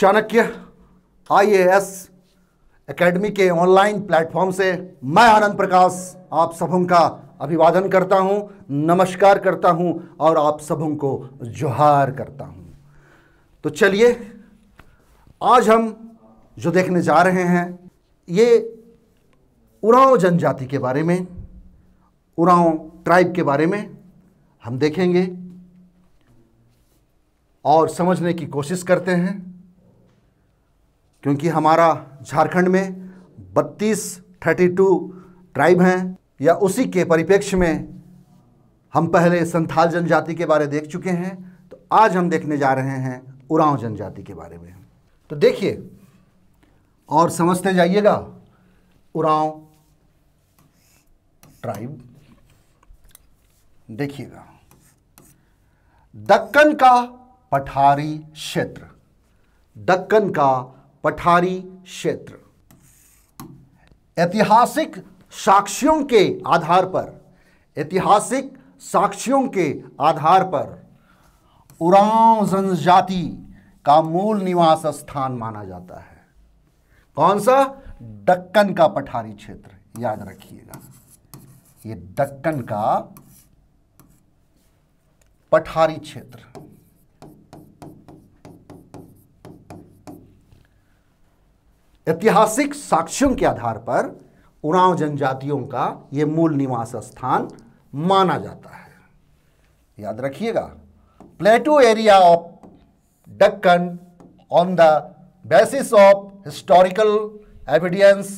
Chanakya IAS academy के online platform से मैं आनंद प्रकाश आप सबों का अभिवादन करता हूं, नमस्कार करता हूं और आप सबों को जोहार करता हूं। तो चलिए आज हम जो देखने जा रहे हैं ये उरांव जनजाति के बारे में उरांव ट्राइब के बारे में हम देखेंगे और समझने की कोशिश करते हैं क्योंकि हमारा झारखंड में बत्तीस थर्टी टू ट्राइब हैं या उसी के परिप्रेक्ष्य में हम पहले संथाल जनजाति के बारे देख चुके हैं तो आज हम देखने जा रहे हैं उरांव जनजाति के बारे में तो देखिए और समझते जाइएगा उरांव ट्राइब देखिएगा दक्कन का पठारी क्षेत्र दक्कन का पठारी क्षेत्र ऐतिहासिक साक्ष्यों के आधार पर ऐतिहासिक साक्ष्यों के आधार पर उरांव जनजाति का मूल निवास स्थान माना जाता है कौन सा डक्कन का पठारी क्षेत्र याद रखिएगा ये डक्कन का पठारी क्षेत्र ऐतिहासिक साक्ष्यों के आधार पर उड़ाव जनजातियों का यह मूल निवास स्थान माना जाता है याद रखिएगा plateau area of Deccan on the basis of historical evidence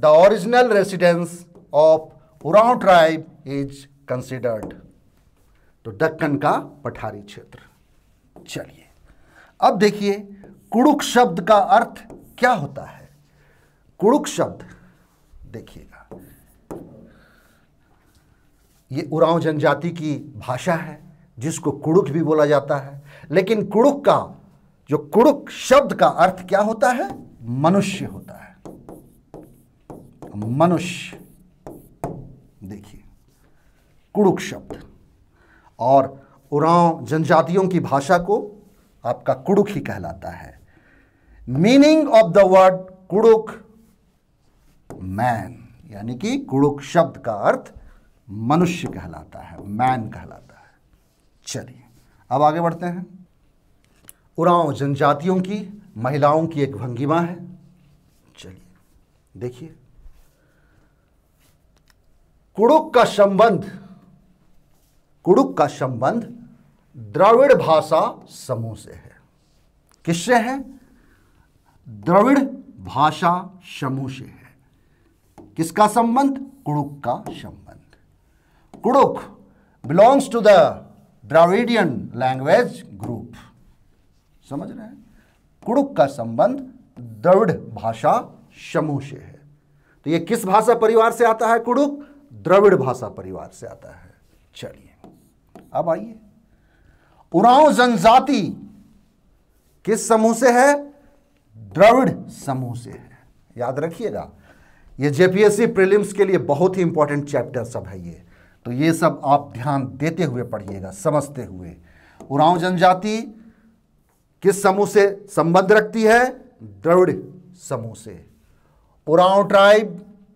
the original residence of Oraon tribe is considered तो डक्कन का पठारी क्षेत्र चलिए अब देखिए कुड़ुक शब्द का अर्थ क्या होता है कुड़ुक शब्द देखिएगा ये उरांव जनजाति की भाषा है जिसको कुड़ुक भी बोला जाता है लेकिन कुड़ुक का जो कुड़ुक शब्द का अर्थ क्या होता है मनुष्य होता है मनुष्य देखिए कुड़ुक शब्द और उरांव जनजातियों की भाषा को आपका कुड़ुक ही कहलाता है meaning of the word Kurukh man यानी कि कुड़ुक शब्द का अर्थ मनुष्य कहलाता है मैन कहलाता है चलिए अब आगे बढ़ते हैं उराव जनजातियों की महिलाओं की एक भंगिमा है चलिए देखिए कुड़ुक का संबंध कुड़ुक का संबंध द्रविड़ भाषा समूह से है किससे है द्रविड़ भाषा समूह से है किसका संबंध कुड़ुक का संबंध Kurukh belongs to the Dravidian language group समझ रहे हैं कुड़ुक का संबंध द्रविड़ भाषा समूह से है तो ये किस भाषा परिवार से आता है कुड़ुक द्रविड़ भाषा परिवार से आता है चलिए अब आइए उराव जनजाति किस समूह से है द्रविड़ समूह से है याद रखिएगा ये जेपीएससी प्रीलिम्स के लिए बहुत ही इंपॉर्टेंट चैप्टर सब है ये तो ये सब आप ध्यान देते हुए पढ़िएगा समझते हुए उरांव जनजाति किस समूह से संबंध रखती है द्रविड़ समूह से Oraon tribe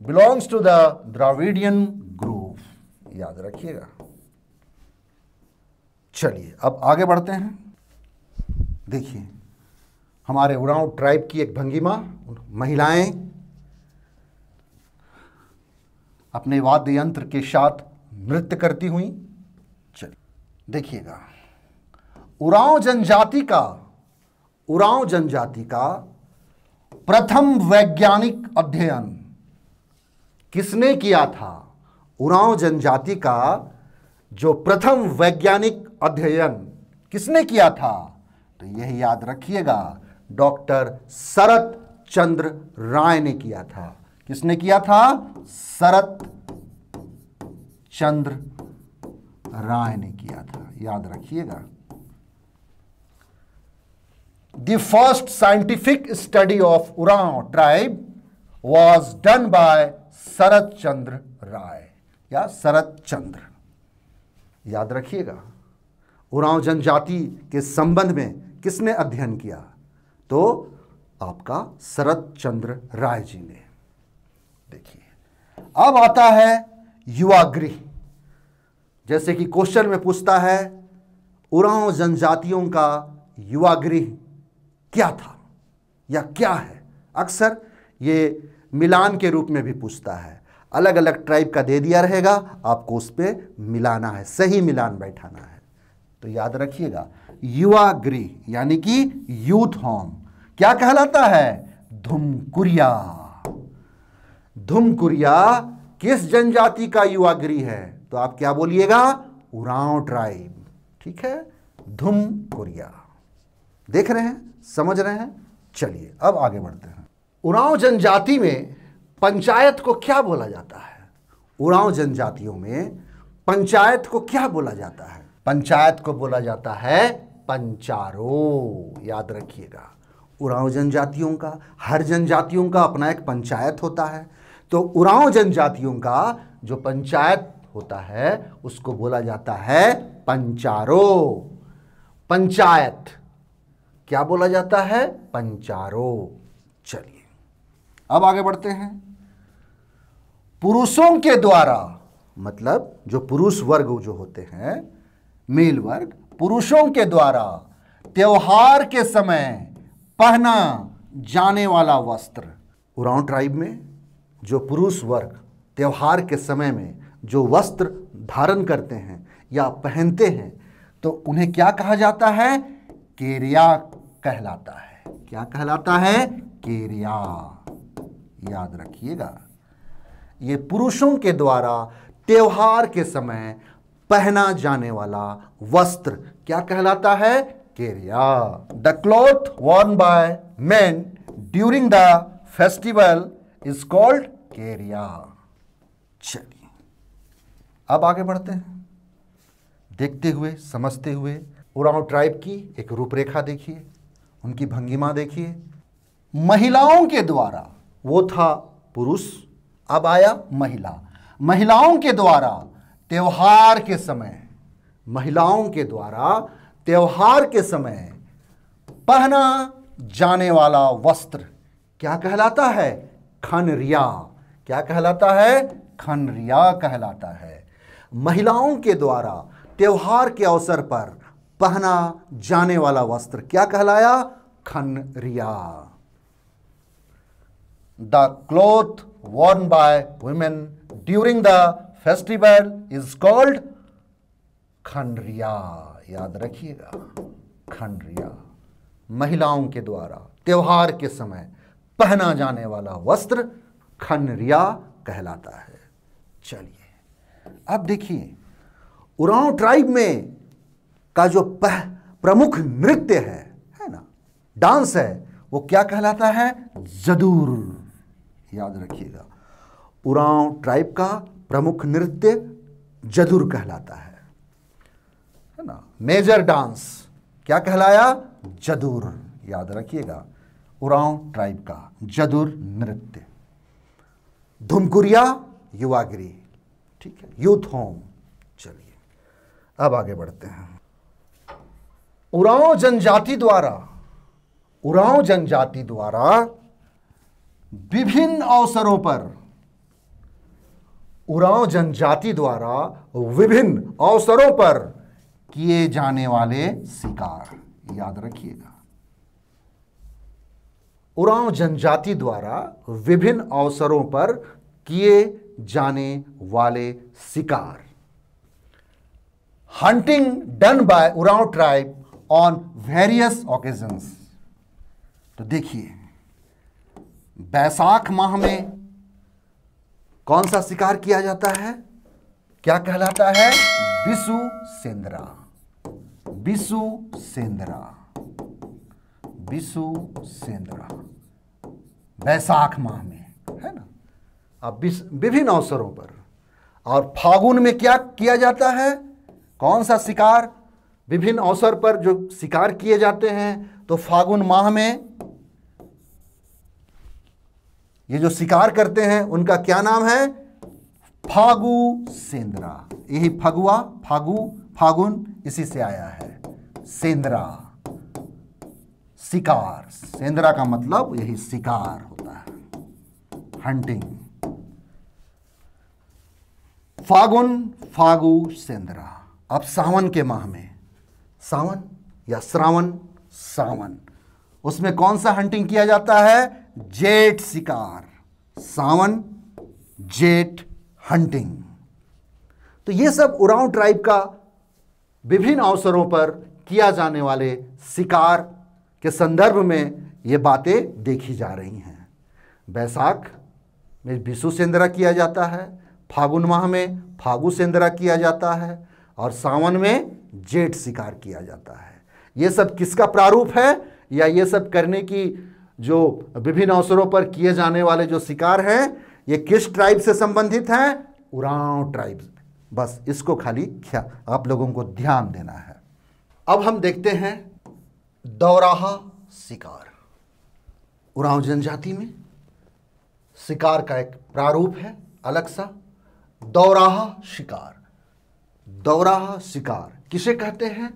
belongs to the Dravidian group याद रखिएगा चलिए अब आगे बढ़ते हैं देखिए हमारे उड़ाव ट्राइब की एक भंगिमा महिलाएं अपने वाद्य यंत्र के साथ नृत्य करती हुई चलिए देखिएगा उरांव जनजाति का उरांव जनजाति का प्रथम वैज्ञानिक अध्ययन किसने किया था उरांव जनजाति का जो प्रथम वैज्ञानिक अध्ययन किसने किया था तो यह याद रखिएगा डॉक्टर शरत चंद्र राय ने किया था किसने किया था शरत चंद्र राय ने किया था याद रखिएगा the first scientific study of Urao tribe was done by Sharat Chandra Roy या शरत चंद्र याद रखिएगा उरांव जनजाति के संबंध में किसने अध्ययन किया तो आपका शरत चंद्र राय जी ने देखिए अब आता है युवा गृह जैसे कि क्वेश्चन में पूछता है उरांव जनजातियों का गृह क्या था या क्या है अक्सर ये मिलान के रूप में भी पूछता है अलग अलग ट्राइब का दे दिया रहेगा आपको उस पर मिलाना है सही मिलान बैठाना है तो याद रखिएगा युवा गृह यानी कि यूथ होम क्या कहलाता है धुमकुरिया धुमकुरिया किस जनजाति का युवा गिरी है तो आप क्या बोलिएगा उराव ट्राइब ठीक है धुमकुरिया देख रहे हैं समझ रहे हैं चलिए अब आगे बढ़ते हैं उराव जनजाति में पंचायत को क्या बोला जाता है उड़ाव जनजातियों में पंचायत को क्या बोला जाता है पंचायत को बोला जाता है पंचारो याद रखिएगा उड़ाव जनजातियों का हर जनजातियों का अपना एक पंचायत होता है तो उरांव जनजातियों का जो पंचायत होता है उसको बोला जाता है पंचारो पंचायत क्या बोला जाता है पंचारो चलिए अब आगे बढ़ते हैं पुरुषों के द्वारा मतलब जो पुरुष वर्ग जो होते हैं मेल वर्ग पुरुषों के द्वारा त्यौहार के समय पहना जाने वाला वस्त्र उरांव ट्राइब में जो पुरुष वर्ग त्यौहार के समय में जो वस्त्र धारण करते हैं या पहनते हैं तो उन्हें क्या कहा जाता है केरिया कहलाता है क्या कहलाता है केरिया याद रखिएगा ये पुरुषों के द्वारा त्यौहार के समय पहना जाने वाला वस्त्र क्या कहलाता है Keria the cloth worn by man during the festival is called Keria चलिए अब आगे बढ़ते हैं देखते हुए समझते हुए उराव ट्राइब की एक रूपरेखा देखिए उनकी भंगिमा देखिए महिलाओं के द्वारा वो था पुरुष अब आया महिला महिलाओं के द्वारा त्यौहार के समय महिलाओं के द्वारा त्यौहार के समय पहना जाने वाला वस्त्र क्या कहलाता है खनरिया क्या कहलाता है खनरिया कहलाता है महिलाओं के द्वारा त्यौहार के अवसर पर पहना जाने वाला वस्त्र क्या कहलाया Khanria the cloth worn by women during the festival is called Khanria याद रखिएगा खनरिया महिलाओं के द्वारा त्यौहार के समय पहना जाने वाला वस्त्र खनरिया कहलाता है चलिए अब देखिए उरांव ट्राइब में का जो पह, प्रमुख नृत्य है है ना डांस है वो क्या कहलाता है जदूर याद रखिएगा उरांव ट्राइब का प्रमुख नृत्य जदूर कहलाता है है ना मेजर डांस क्या कहलाया जदूर याद रखिएगा उरांव ट्राइब का जदुर नृत्य धुमकुरिया युवागिरी ठीक है यूथ होम चलिए अब आगे बढ़ते हैं उरांव जनजाति द्वारा उरांव जनजाति द्वारा विभिन्न अवसरों पर उरांव जनजाति द्वारा विभिन्न अवसरों पर किए जाने वाले शिकार याद रखिएगा उरांव जनजाति द्वारा विभिन्न अवसरों पर किए जाने वाले शिकार hunting done by Oraon tribe on various occasions. तो देखिए बैसाख माह में कौन सा शिकार किया जाता है क्या कहलाता है बिसु सेंद्रा बिसु सेंद्रा बिसु सेंद्रा बैसाख माह में है ना अब विभिन्न अवसरों पर और फागुन में क्या किया जाता है कौन सा शिकार विभिन्न अवसर पर जो शिकार किए जाते हैं तो फागुन माह में ये जो शिकार करते हैं उनका क्या नाम है फागु सेंद्रा यही फगुआ फागु फागुन इसी से आया है सेंद्रा शिकार सेंद्रा का मतलब यही शिकार होता है हंटिंग फागुन फागु सेंद्रा अब सावन के माह में सावन या श्रावण सावन उसमें कौन सा हंटिंग किया जाता है जेट शिकार सावन जेट हंटिंग तो ये सब उराव ट्राइब का विभिन्न अवसरों पर किया जाने वाले शिकार के संदर्भ में ये बातें देखी जा रही हैं बैसाख में विशु सेंद्रा किया जाता है फागुन माह में फागु सेंद्रा किया जाता है और सावन में जेठ शिकार किया जाता है ये सब किसका प्रारूप है या ये सब करने की जो विभिन्न अवसरों पर किए जाने वाले जो शिकार हैं ये किस ट्राइब से संबंधित हैं उराव ट्राइब बस इसको खाली आप लोगों को ध्यान देना है अब हम देखते हैं दौराहा शिकार उराव जनजाति में शिकार का एक प्रारूप है अलग सा दौराहा शिकार दौराहा शिकार किसे कहते हैं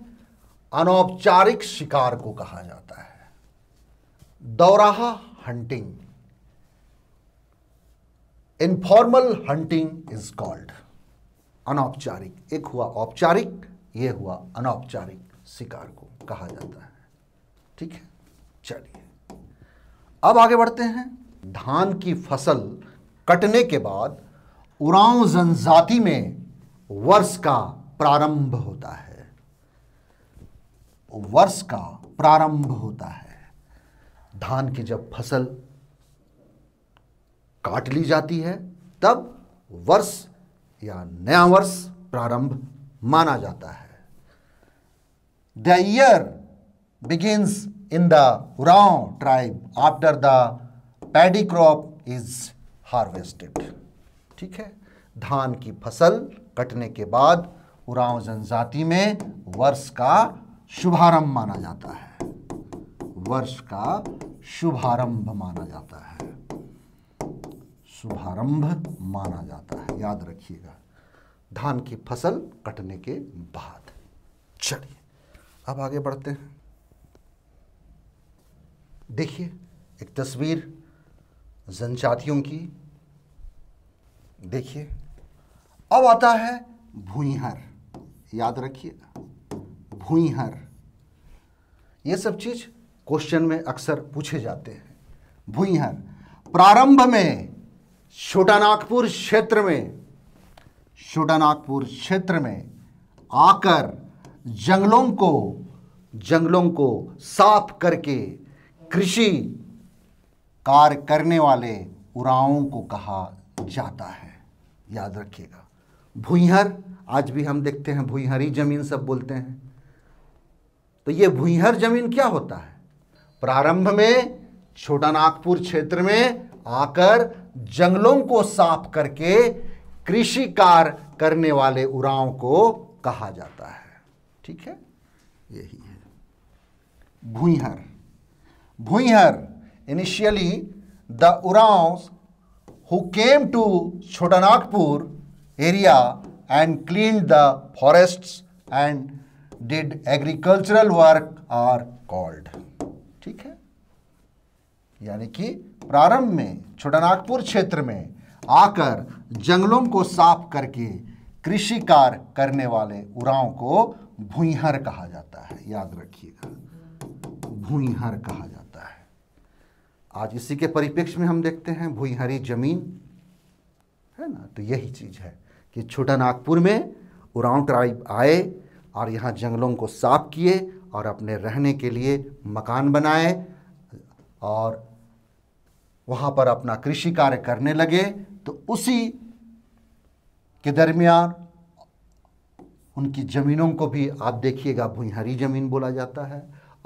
अनौपचारिक शिकार को कहा जाता है Dauraha hunting informal hunting is called अनौपचारिक एक हुआ औपचारिक ये हुआ अनौपचारिक शिकार को कहा जाता है ठीक है चलिए अब आगे बढ़ते हैं धान की फसल कटने के बाद उराव जनजाति में वर्ष का प्रारंभ होता है वर्ष का प्रारंभ होता है धान की जब फसल काट ली जाती है तब वर्ष या नया वर्ष प्रारंभ माना जाता है the year begins in the Rao tribe after the paddy crop is harvested. ठीक है धान की फसल कटने के बाद उराव जनजाति में वर्ष का शुभारंभ माना जाता है वर्ष का शुभारंभ माना जाता है शुभारंभ माना जाता है याद रखिएगा धान की फसल कटने के बाद चलिए अब आगे बढ़ते हैं देखिए एक तस्वीर जनजातियों की देखिए अब आता है भूईहर याद रखिए भूईहर ये सब चीज क्वेश्चन में अक्सर पूछे जाते हैं भूईहर प्रारंभ में छोटा नागपुर क्षेत्र में छोटा नागपुर क्षेत्र में आकर जंगलों को जंगलों को साफ करके कृषि कार्य करने वाले उराओं को कहा जाता है याद रखिएगा भूहर आज भी हम देखते हैं भूहरी जमीन सब बोलते हैं तो ये भूहर जमीन क्या होता है प्रारंभ में छोटा नागपुर क्षेत्र में आकर जंगलों को साफ करके कृषि कार्य करने वाले उराओं को कहा जाता है ठीक है यही है Bhuhar Bhuhar initially the Oraons who came to Chhotanagpur area and clean the forest and did agricultural work are called ठीक है यानी कि प्रारंभ में छोटानागपुर क्षेत्र में आकर जंगलों को साफ करके कृषि कार्य करने वाले उरांव को भूहर कहा जाता है याद रखिएगा भूहर कहा जाता है। आज इसी के परिप्रेक्ष्य में हम देखते हैं भूई हरी जमीन है ना तो यही चीज़ है कि छोटा नागपुर में उराव ट्राइब आए और यहाँ जंगलों को साफ किए और अपने रहने के लिए मकान बनाए और वहाँ पर अपना कृषि कार्य करने लगे तो उसी के दरमियान उनकी ज़मीनों को भी आप देखिएगा भूहरी ज़मीन बोला जाता है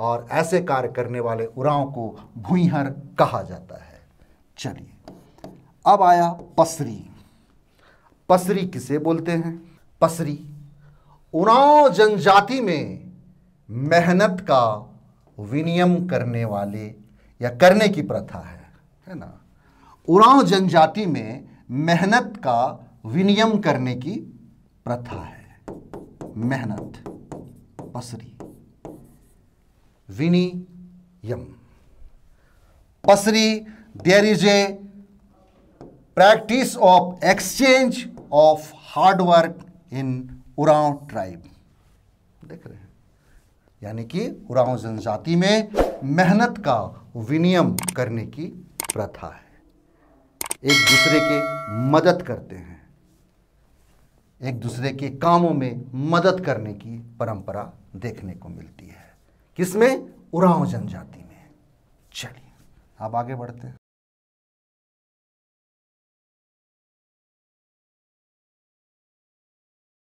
और ऐसे कार्य करने वाले उराओं को भूहर कहा जाता है चलिए अब आया पसरी पसरी किसे बोलते हैं पसरी उराव जनजाति में मेहनत का विनियम करने वाले या करने की प्रथा है है ना उराव जनजाति में मेहनत का विनियम करने की प्रथा है मेहनत पसरी विनियम पसरी there is a practice of exchange of hard work in in Oraon tribe देख रहे हैं यानी कि उराव जनजाति में मेहनत का विनियम करने की प्रथा है एक दूसरे के मदद करते हैं एक दूसरे के कामों में मदद करने की परंपरा देखने को मिलती है किसमें में उरांव जनजाति में चलिए आप आगे बढ़ते हैं